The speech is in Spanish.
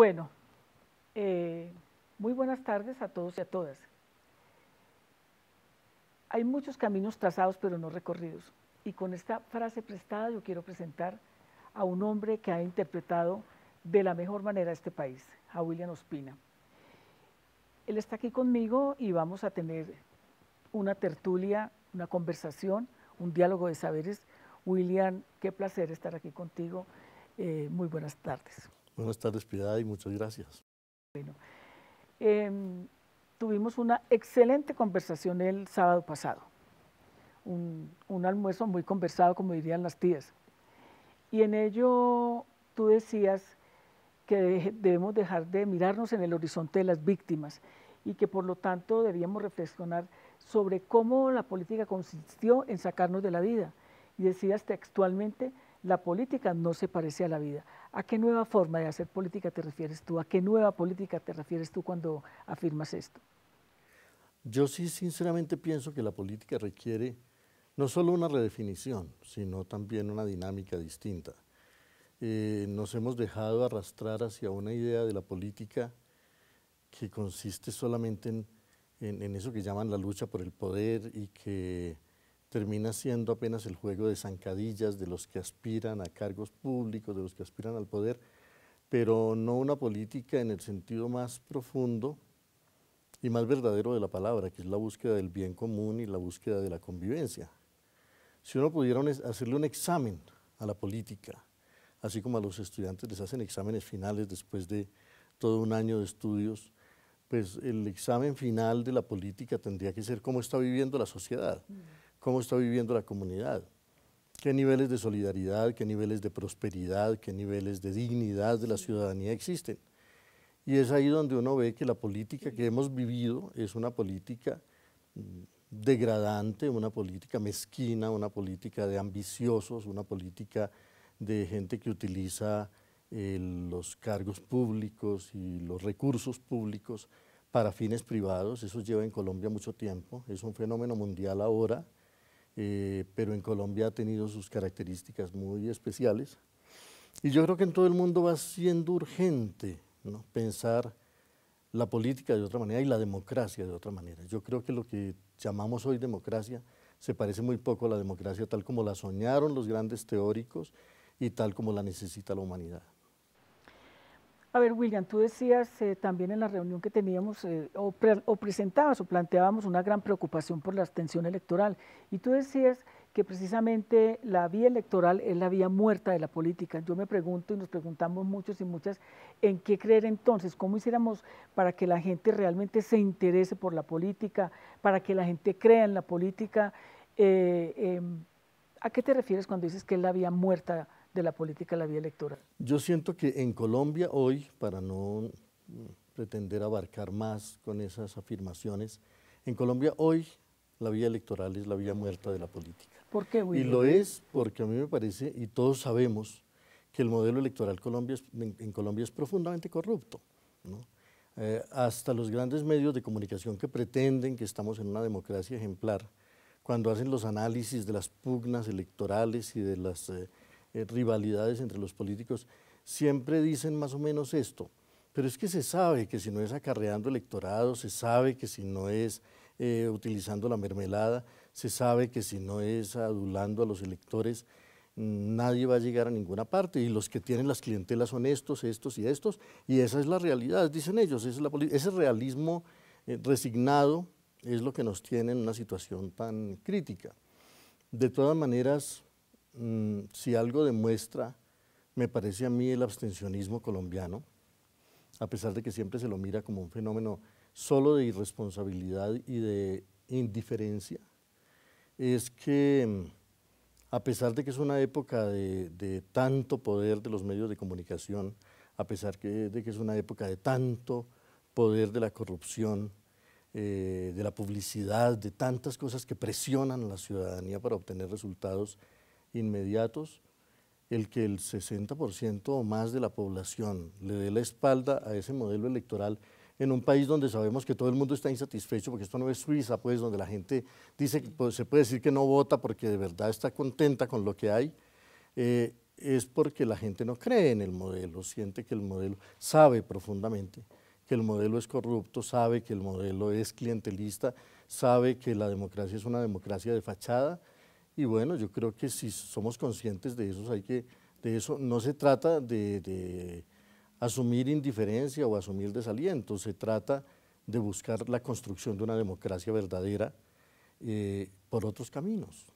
Bueno, eh, muy buenas tardes a todos y a todas. Hay muchos caminos trazados pero no recorridos. Y con esta frase prestada yo quiero presentar a un hombre que ha interpretado de la mejor manera este país, a William Ospina. Él está aquí conmigo y vamos a tener una tertulia, una conversación, un diálogo de saberes. William, qué placer estar aquí contigo. Eh, muy buenas tardes. Buenas tardes, Piedad, y muchas gracias. Bueno, em, tuvimos una excelente conversación el sábado pasado, un, un almuerzo muy conversado, como dirían las tías. Y en ello tú decías que debemos dejar de mirarnos en el horizonte de las víctimas y que por lo tanto debíamos reflexionar sobre cómo la política consistió en sacarnos de la vida. Y decías textualmente la política no se parece a la vida. ¿A qué nueva forma de hacer política te refieres tú? ¿A qué nueva política te refieres tú cuando afirmas esto? Yo sí sinceramente pienso que la política requiere no solo una redefinición, sino también una dinámica distinta. Eh, nos hemos dejado arrastrar hacia una idea de la política que consiste solamente en eso que llaman la lucha por el poder y que termina siendo apenas el juego de zancadillas de los que aspiran a cargos públicos, de los que aspiran al poder, pero no una política en el sentido más profundo y más verdadero de la palabra, que es la búsqueda del bien común y la búsqueda de la convivencia. Si uno pudiera hacerle un examen a la política, así como a los estudiantes les hacen exámenes finales después de todo un año de estudios, pues el examen final de la política tendría que ser cómo está viviendo la sociedad. Mm cómo está viviendo la comunidad, qué niveles de solidaridad, qué niveles de prosperidad, qué niveles de dignidad de la ciudadanía existen. Y es ahí donde uno ve que la política que hemos vivido es una política mm, degradante, una política mezquina, una política de ambiciosos, una política de gente que utiliza eh, los cargos públicos y los recursos públicos para fines privados. Eso lleva en Colombia mucho tiempo, es un fenómeno mundial ahora. Eh, pero en Colombia ha tenido sus características muy especiales. Y yo creo que en todo el mundo va siendo urgente pensar la política de otra manera y la democracia de otra manera. Yo creo que lo que llamamos hoy democracia se parece muy poco a la democracia tal como la soñaron los grandes teóricos y tal como la necesita la humanidad. A ver, William, tú decías eh, también en la reunión que teníamos eh, o, o, presentabas o planteábamos una gran preocupación por la abstención electoral y tú decías que precisamente la vía electoral es la vía muerta de la política. Yo me pregunto y nos preguntamos muchos y muchas en qué creer entonces, cómo hiciéramos para que la gente realmente se interese por la política, para que la gente crea en la política. Eh, em, ¿A qué te refieres cuando dices que es la vía muerta? de la política a la vía electoral. Yo siento que en Colombia hoy, para no mm, pretender abarcar más con esas afirmaciones, en Colombia hoy la vía electoral es la vía muerta de la política. ¿Por qué, Y lo es porque a mí me parece, y todos sabemos, que el modelo electoral Colombia en, Colombia es profundamente corrupto. Eh, hasta los grandes medios de comunicación que pretenden que estamos en una democracia ejemplar, cuando hacen los análisis de las pugnas electorales y de las eh, eh, rivalidades entre los políticos, siempre dicen más o menos esto. Pero es que se sabe que si no es acarreando electorado, se sabe que si no es eh, utilizando la mermelada, se sabe que si no es adulando a los electores, nadie va a llegar a ninguna parte y los que tienen las clientelas son estos, estos y estos, y esa es la realidad, dicen ellos, ese realismo eh, resignado es lo que nos tiene en una situación tan crítica. De todas maneras, Mm, si algo demuestra, me parece a mí el abstencionismo colombiano, a pesar de que siempre se lo mira como un fenómeno solo de irresponsabilidad y de indiferencia, es que mm, a pesar de que es una época de, tanto poder de los medios de comunicación, a pesar de que es una época de tanto poder de la corrupción, eh, de la publicidad, de tantas cosas que presionan a la ciudadanía para obtener resultados, inmediatos el que el 60% o más de la población le dé la espalda a ese modelo electoral en un país donde sabemos que todo el mundo está insatisfecho, porque esto no es Suiza, pues, donde la gente dice, que pues, se puede decir que no vota porque de verdad está contenta con lo que hay, eh, es porque la gente no cree en el modelo, siente que el modelo sabe profundamente que el modelo es corrupto, sabe que el modelo es clientelista, sabe que la democracia es una democracia de fachada y bueno, yo creo que si somos conscientes de eso, hay que, de eso no se trata de, asumir indiferencia o asumir desaliento, se trata de buscar la construcción de una democracia verdadera eh, por otros caminos.